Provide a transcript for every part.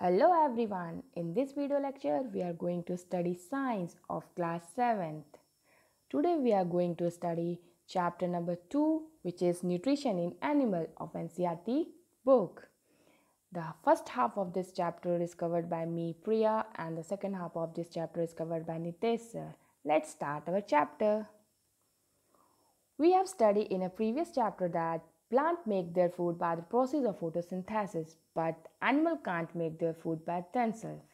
Hello everyone, in this video lecture we are going to study science of class 7th. Today we are going to study chapter number 2 which is nutrition in animal of NCRT book. The first half of this chapter is covered by me Priya and the second half of this chapter is covered by Nitesh sir. Let's start our chapter. We have studied in a previous chapter that Plant make their food by the process of photosynthesis, but animal can't make their food by themselves.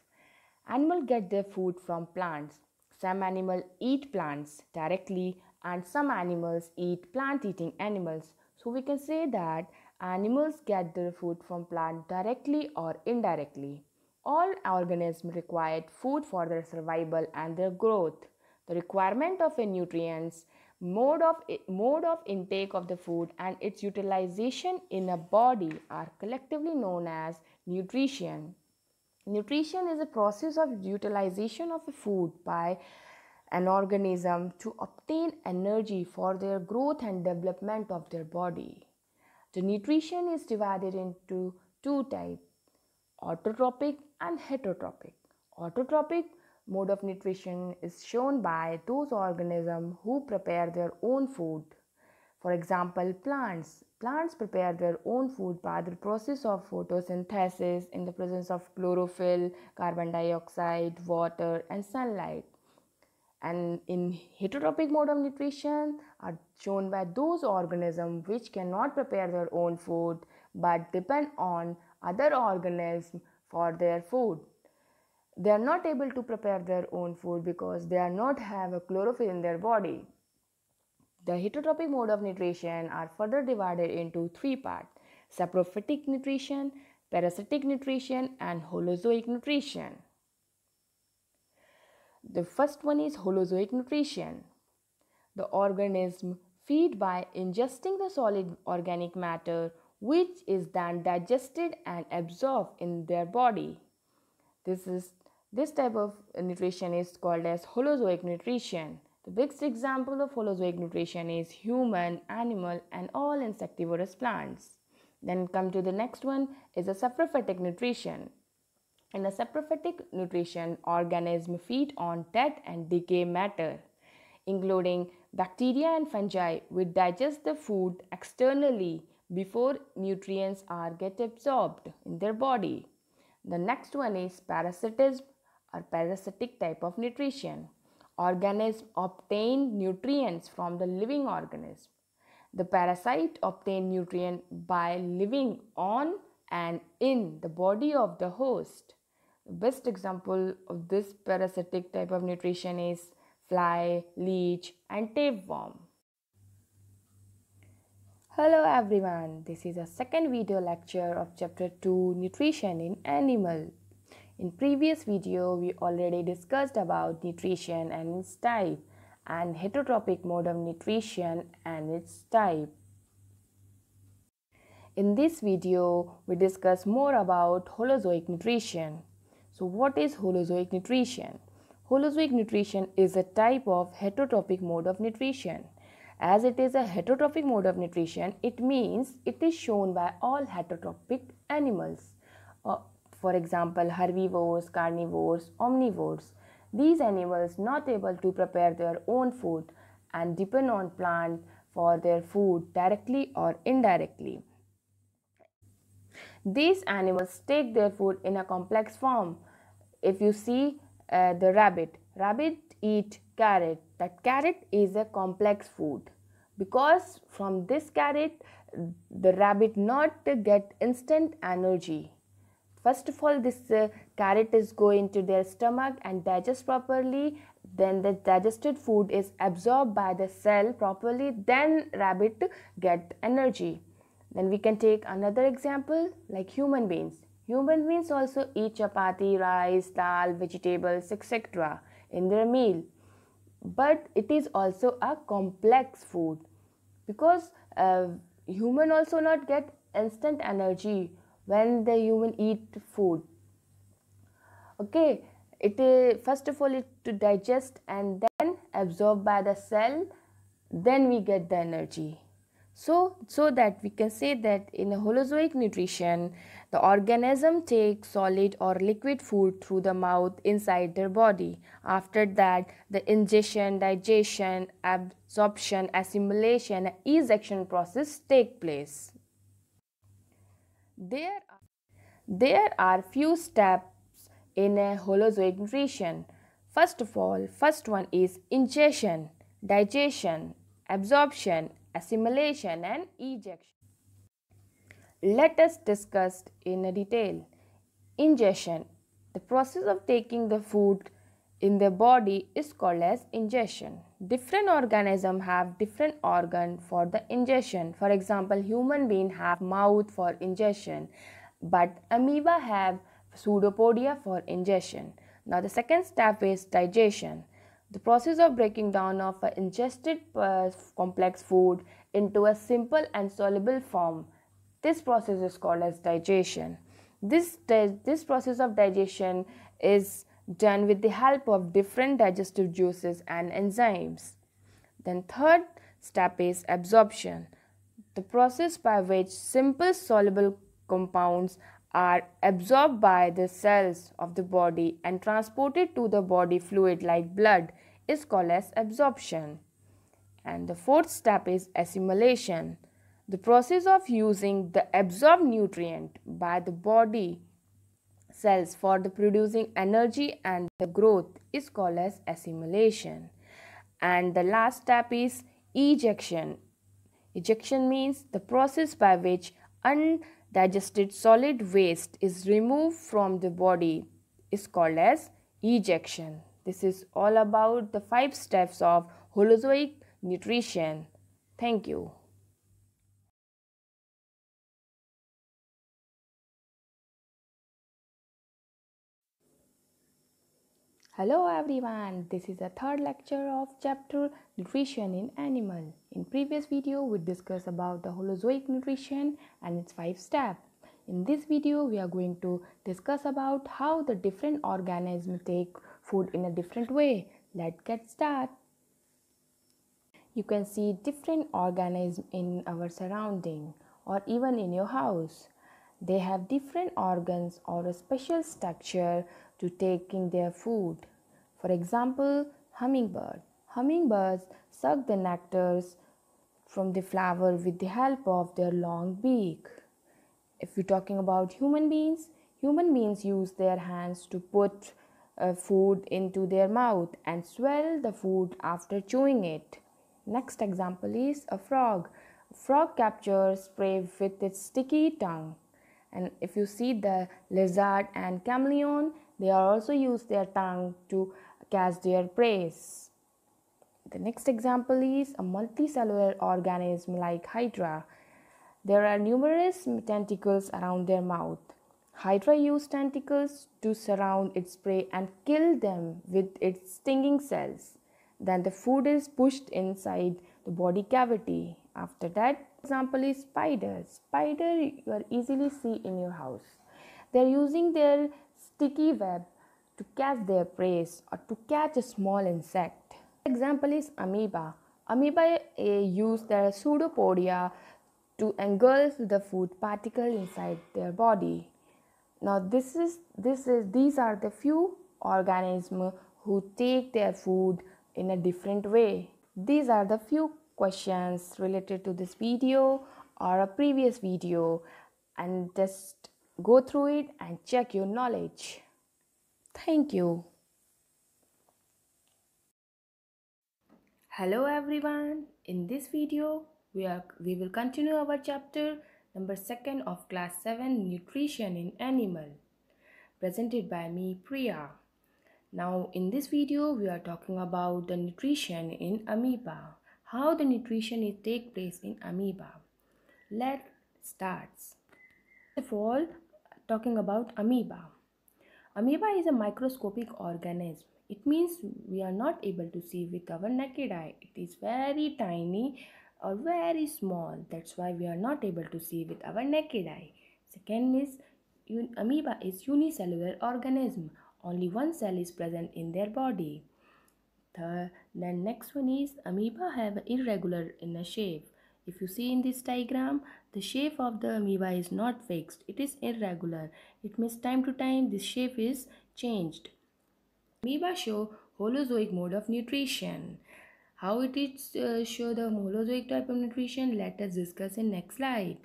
Animal get their food from plants. Some animal eat plants directly and some animals eat plant-eating animals. So we can say that animals get their food from plant directly or indirectly. All organisms require food for their survival and their growth. The requirement of a nutrients mode of, mode of intake of the food and its utilization in a body are collectively known as nutrition. Nutrition is a process of utilization of a food by an organism to obtain energy for their growth and development of their body. The nutrition is divided into two types autotrophic and heterotrophic. Autotrophic mode of nutrition is shown by those organisms who prepare their own food. For example, plants. Plants prepare their own food by the process of photosynthesis in the presence of chlorophyll, carbon dioxide, water, and sunlight. And in heterotrophic mode of nutrition are shown by those organisms which cannot prepare their own food but depend on other organisms for their food they are not able to prepare their own food because they are not have a chlorophyll in their body the heterotrophic mode of nutrition are further divided into three parts saprophytic nutrition parasitic nutrition and holozoic nutrition the first one is holozoic nutrition the organism feed by ingesting the solid organic matter which is then digested and absorbed in their body this is this type of nutrition is called as Holozoic nutrition. The biggest example of Holozoic nutrition is human, animal and all insectivorous plants. Then come to the next one is a saprophytic nutrition. In a saprophytic nutrition, organisms feed on dead and decay matter, including bacteria and fungi which digest the food externally before nutrients are get absorbed in their body. The next one is parasitism or parasitic type of nutrition. organism obtain nutrients from the living organism. The parasite obtain nutrient by living on and in the body of the host. The best example of this parasitic type of nutrition is fly, leech and tapeworm. Hello everyone, this is a second video lecture of chapter 2 nutrition in animal. In previous video, we already discussed about nutrition and its type and heterotrophic mode of nutrition and its type. In this video, we discuss more about Holozoic nutrition. So what is Holozoic nutrition? Holozoic nutrition is a type of heterotrophic mode of nutrition. As it is a heterotrophic mode of nutrition, it means it is shown by all heterotrophic animals for example herbivores, carnivores, omnivores. These animals not able to prepare their own food and depend on plant for their food directly or indirectly. These animals take their food in a complex form. If you see uh, the rabbit, rabbit eat carrot. That carrot is a complex food because from this carrot the rabbit not get instant energy first of all this uh, carrot is go into their stomach and digest properly then the digested food is absorbed by the cell properly then rabbit get energy then we can take another example like human beings human beings also eat chapati rice dal vegetables etc in their meal but it is also a complex food because uh, human also not get instant energy when the human eat food okay it is first of all it to digest and then absorb by the cell then we get the energy so so that we can say that in a holozoic nutrition the organism takes solid or liquid food through the mouth inside their body after that the ingestion digestion absorption assimilation ease action process take place there are, there are few steps in a holozoic nutrition. First of all, first one is ingestion, digestion, absorption, assimilation and ejection. Let us discuss in detail. Ingestion, the process of taking the food in the body is called as ingestion. Different organism have different organ for the ingestion. For example, human being have mouth for ingestion, but amoeba have pseudopodia for ingestion. Now the second step is digestion. The process of breaking down of an ingested uh, complex food into a simple and soluble form. This process is called as digestion. This, this process of digestion is done with the help of different digestive juices and enzymes. Then third step is absorption, the process by which simple soluble compounds are absorbed by the cells of the body and transported to the body fluid like blood is called as absorption. And the fourth step is assimilation, the process of using the absorbed nutrient by the body cells for the producing energy and the growth is called as assimilation. And the last step is ejection. Ejection means the process by which undigested solid waste is removed from the body is called as ejection. This is all about the five steps of holozoic nutrition. Thank you. Hello everyone, this is the third lecture of chapter Nutrition in Animal. In previous video, we discussed about the Holozoic nutrition and its five steps. In this video, we are going to discuss about how the different organisms take food in a different way. Let's get started. You can see different organisms in our surrounding or even in your house. They have different organs or a special structure to taking their food. For example, hummingbird. Hummingbirds suck the nectars from the flower with the help of their long beak. If we're talking about human beings, human beings use their hands to put uh, food into their mouth and swell the food after chewing it. Next example is a frog. frog captures prey with its sticky tongue and if you see the lizard and chameleon they are also use their tongue to catch their prey the next example is a multicellular organism like hydra there are numerous tentacles around their mouth hydra use tentacles to surround its prey and kill them with its stinging cells then the food is pushed inside the body cavity after that example is spiders. Spider you are easily see in your house. They are using their sticky web to catch their prey or to catch a small insect. Example is amoeba. Amoeba eh, use their pseudopodia to engulf the food particle inside their body. Now this is this is these are the few organisms who take their food in a different way. These are the few questions related to this video or a previous video and just go through it and check your knowledge. Thank you. Hello everyone. In this video, we are we will continue our chapter number 2nd of class 7 nutrition in animal presented by me Priya. Now in this video, we are talking about the nutrition in amoeba how the nutrition is take place in amoeba. let starts. First of all, talking about amoeba. Amoeba is a microscopic organism. It means we are not able to see with our naked eye. It is very tiny or very small. That's why we are not able to see with our naked eye. Second is amoeba is unicellular organism. Only one cell is present in their body. Third, then next one is amoeba have irregular inner shape. If you see in this diagram, the shape of the amoeba is not fixed. It is irregular. It means time to time this shape is changed. Amoeba show holozoic mode of nutrition. How it is uh, show the holozoic type of nutrition? Let us discuss in next slide.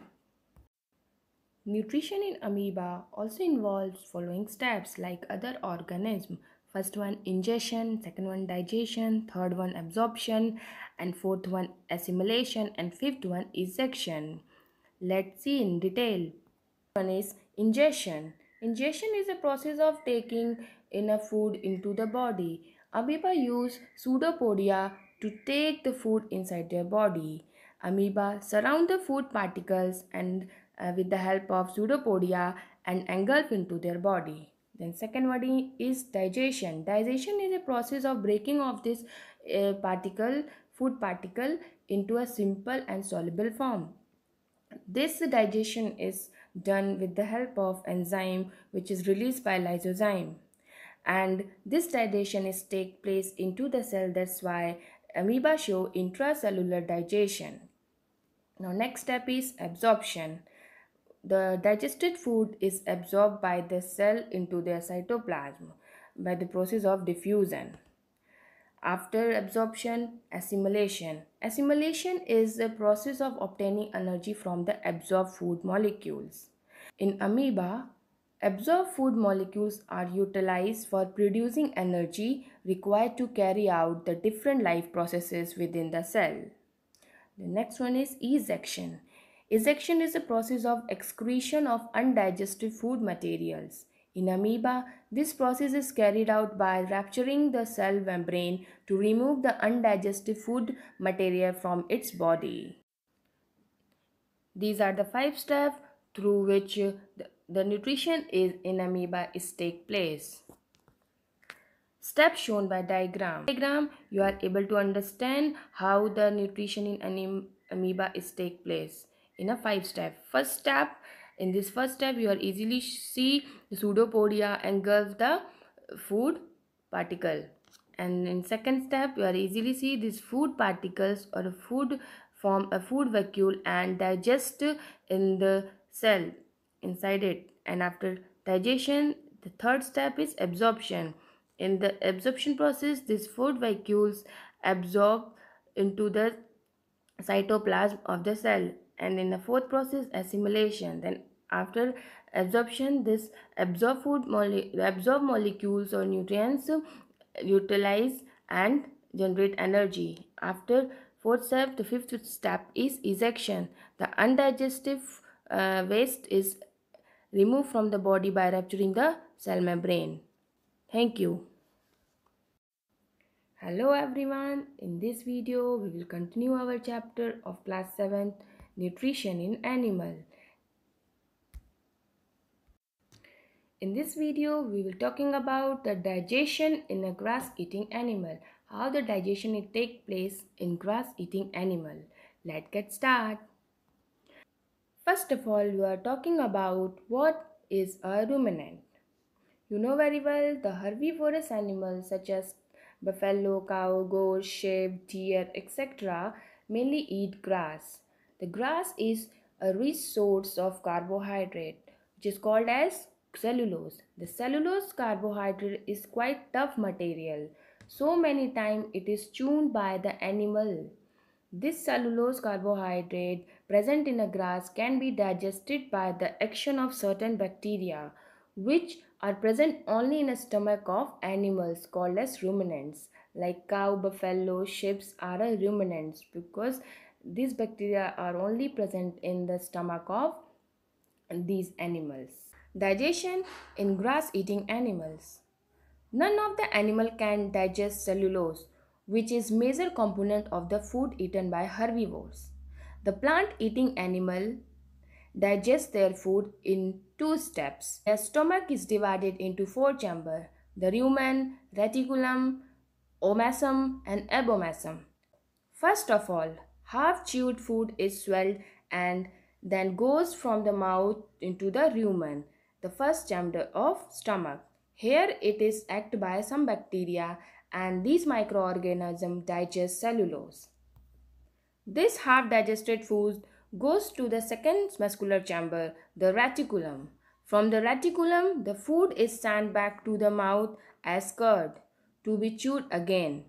Nutrition in amoeba also involves following steps like other organism first one ingestion second one digestion third one absorption and fourth one assimilation and fifth one is section let's see in detail one is ingestion ingestion is a process of taking enough food into the body amoeba use pseudopodia to take the food inside their body amoeba surround the food particles and uh, with the help of pseudopodia and engulf into their body then second word is digestion. Digestion is a process of breaking of this uh, particle, food particle into a simple and soluble form. This digestion is done with the help of enzyme which is released by lysozyme. And this digestion is take place into the cell that's why amoeba show intracellular digestion. Now next step is absorption. The digested food is absorbed by the cell into their cytoplasm by the process of diffusion. After absorption, assimilation. Assimilation is a process of obtaining energy from the absorbed food molecules. In amoeba, absorbed food molecules are utilized for producing energy required to carry out the different life processes within the cell. The next one is E-section. Ejection is a process of excretion of undigested food materials. In amoeba, this process is carried out by rupturing the cell membrane to remove the undigested food material from its body. These are the five steps through which the, the nutrition is in amoeba is take place. Steps shown by diagram. Diagram, you are able to understand how the nutrition in amoeba is take place in a five step first step in this first step you are easily see pseudopodia engulf the food particle and in second step you are easily see these food particles or food form a food vacuole and digest in the cell inside it and after digestion the third step is absorption in the absorption process these food vacuoles absorb into the cytoplasm of the cell and in the fourth process assimilation then after absorption this absorb food mole absorb molecules or nutrients uh, utilize and generate energy after fourth step the fifth step is ejection the undigestive uh, waste is removed from the body by rupturing the cell membrane thank you hello everyone in this video we will continue our chapter of class 7 nutrition in animal. In this video, we will talking about the digestion in a grass-eating animal. How the digestion it take place in grass-eating animal. Let's get start. First of all, we are talking about what is a ruminant. You know very well the herbivorous animals such as buffalo, cow, goat, sheep, deer, etc. mainly eat grass. The grass is a rich source of carbohydrate which is called as cellulose. The cellulose carbohydrate is quite tough material. So many times it is chewed by the animal. This cellulose carbohydrate present in a grass can be digested by the action of certain bacteria which are present only in the stomach of animals called as ruminants like cow, buffalo, sheep are ruminants because these bacteria are only present in the stomach of these animals. Digestion in grass-eating animals. None of the animal can digest cellulose, which is major component of the food eaten by herbivores. The plant-eating animal digest their food in two steps. Their stomach is divided into four chambers, the rumen, reticulum, omasum and abomasum. First of all, half chewed food is swelled and then goes from the mouth into the rumen, the first chamber of stomach. Here it is acted by some bacteria and these microorganisms digest cellulose. This half digested food goes to the second muscular chamber, the reticulum. From the reticulum, the food is sent back to the mouth as curd to be chewed again.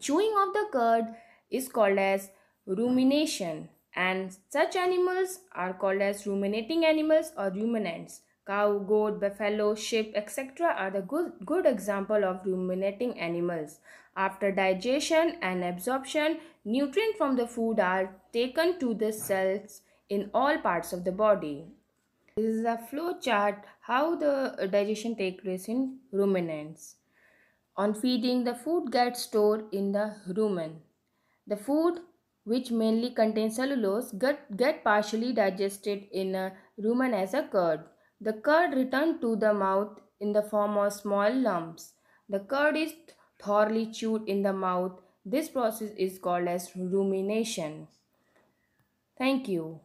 Chewing of the curd is called as rumination and such animals are called as ruminating animals or ruminants. Cow, goat, buffalo, sheep, etc. are the good, good example of ruminating animals. After digestion and absorption, nutrients from the food are taken to the cells in all parts of the body. This is a flow chart how the digestion takes place in ruminants. On feeding, the food gets stored in the rumen. The food, which mainly contains cellulose, get, get partially digested in a rumen as a curd. The curd returned to the mouth in the form of small lumps. The curd is thoroughly chewed in the mouth. This process is called as rumination. Thank you.